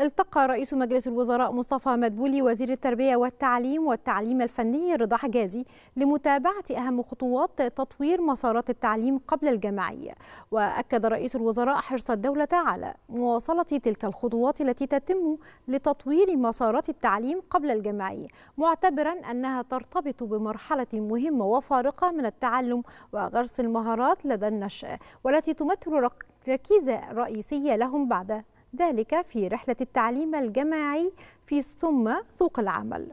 التقى رئيس مجلس الوزراء مصطفى مدبولي وزير التربية والتعليم والتعليم الفني رضا حجازي لمتابعة أهم خطوات تطوير مسارات التعليم قبل الجامعي وأكد رئيس الوزراء حرص الدولة على مواصلة تلك الخطوات التي تتم لتطوير مسارات التعليم قبل الجامعي معتبرا أنها ترتبط بمرحلة مهمة وفارقة من التعلم وغرس المهارات لدى النشأ والتي تمثل ركيزة رئيسية لهم بعد ذلك في رحلة التعليم الجماعي في ثم سوق العمل